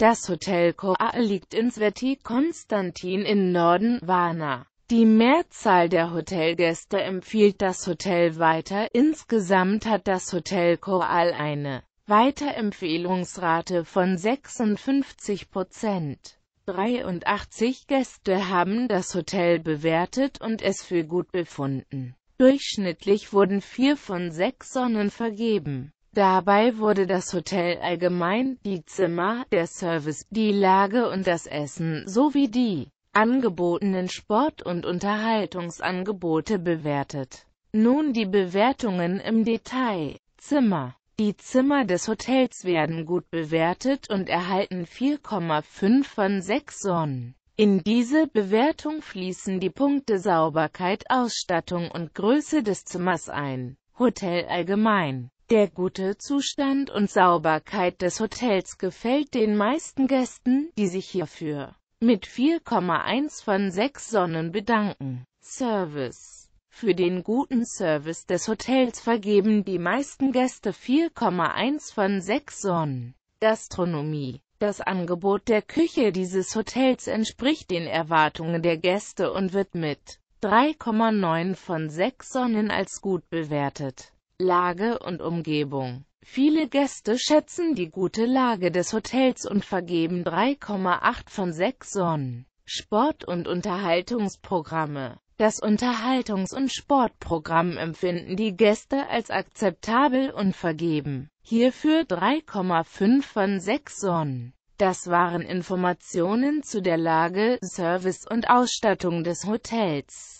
Das Hotel Koa liegt in Sveti Konstantin in Norden Varna. Die Mehrzahl der Hotelgäste empfiehlt das Hotel weiter. Insgesamt hat das Hotel Coral eine Weiterempfehlungsrate von 56 Prozent. 83 Gäste haben das Hotel bewertet und es für gut befunden. Durchschnittlich wurden vier von sechs Sonnen vergeben. Dabei wurde das Hotel allgemein, die Zimmer, der Service, die Lage und das Essen sowie die angebotenen Sport- und Unterhaltungsangebote bewertet. Nun die Bewertungen im Detail. Zimmer Die Zimmer des Hotels werden gut bewertet und erhalten 4,5 von 6 Sonnen. In diese Bewertung fließen die Punkte Sauberkeit, Ausstattung und Größe des Zimmers ein. Hotel allgemein der gute Zustand und Sauberkeit des Hotels gefällt den meisten Gästen, die sich hierfür mit 4,1 von 6 Sonnen bedanken. Service Für den guten Service des Hotels vergeben die meisten Gäste 4,1 von 6 Sonnen. Gastronomie Das Angebot der Küche dieses Hotels entspricht den Erwartungen der Gäste und wird mit 3,9 von 6 Sonnen als gut bewertet. Lage und Umgebung. Viele Gäste schätzen die gute Lage des Hotels und vergeben 3,8 von 6 Sonnen. Sport- und Unterhaltungsprogramme das Unterhaltungs- und Sportprogramm empfinden die Gäste als akzeptabel und vergeben. Hierfür 3,5 von 6 Sonnen. Das waren Informationen zu der Lage, Service und Ausstattung des Hotels.